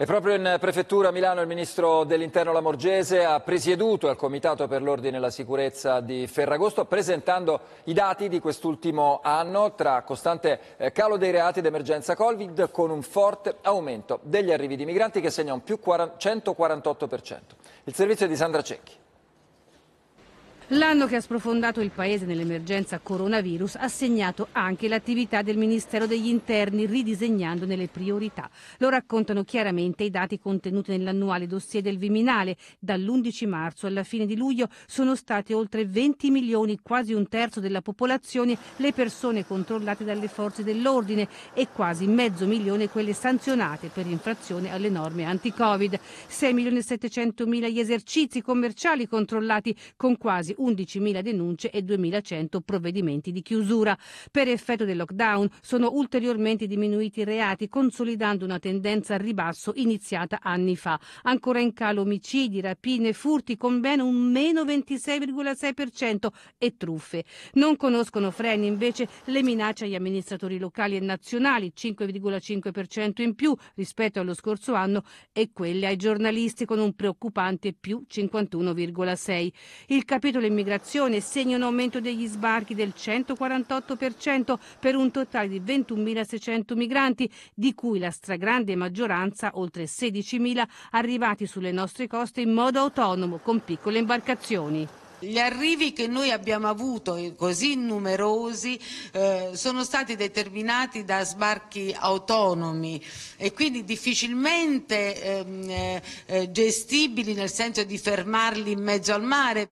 E proprio in prefettura a Milano il ministro dell'interno Lamorgese ha presieduto al Comitato per l'Ordine e la Sicurezza di Ferragosto presentando i dati di quest'ultimo anno tra costante eh, calo dei reati ed emergenza Covid con un forte aumento degli arrivi di migranti che segna un più 148%. Il servizio è di Sandra Cecchi. L'anno che ha sprofondato il paese nell'emergenza coronavirus ha segnato anche l'attività del Ministero degli Interni ridisegnandone le priorità. Lo raccontano chiaramente i dati contenuti nell'annuale dossier del Viminale. Dall'11 marzo alla fine di luglio sono state oltre 20 milioni, quasi un terzo della popolazione, le persone controllate dalle forze dell'ordine e quasi mezzo milione quelle sanzionate per infrazione alle norme anti-Covid. 6 milioni e 700 mila gli esercizi commerciali controllati con quasi 11.000 denunce e 2.100 provvedimenti di chiusura. Per effetto del lockdown sono ulteriormente diminuiti i reati, consolidando una tendenza al ribasso iniziata anni fa. Ancora in calo omicidi, rapine, furti con ben un meno 26,6% e truffe. Non conoscono freni invece le minacce agli amministratori locali e nazionali, 5,5% in più rispetto allo scorso anno, e quelle ai giornalisti con un preoccupante più 51,6%. Il capitolo l'immigrazione segna un aumento degli sbarchi del 148% per un totale di 21.600 migranti, di cui la stragrande maggioranza, oltre 16.000, arrivati sulle nostre coste in modo autonomo con piccole imbarcazioni. Gli arrivi che noi abbiamo avuto, eh, così numerosi, eh, sono stati determinati da sbarchi autonomi e quindi difficilmente ehm, eh, eh gestibili nel senso di fermarli in mezzo al mare.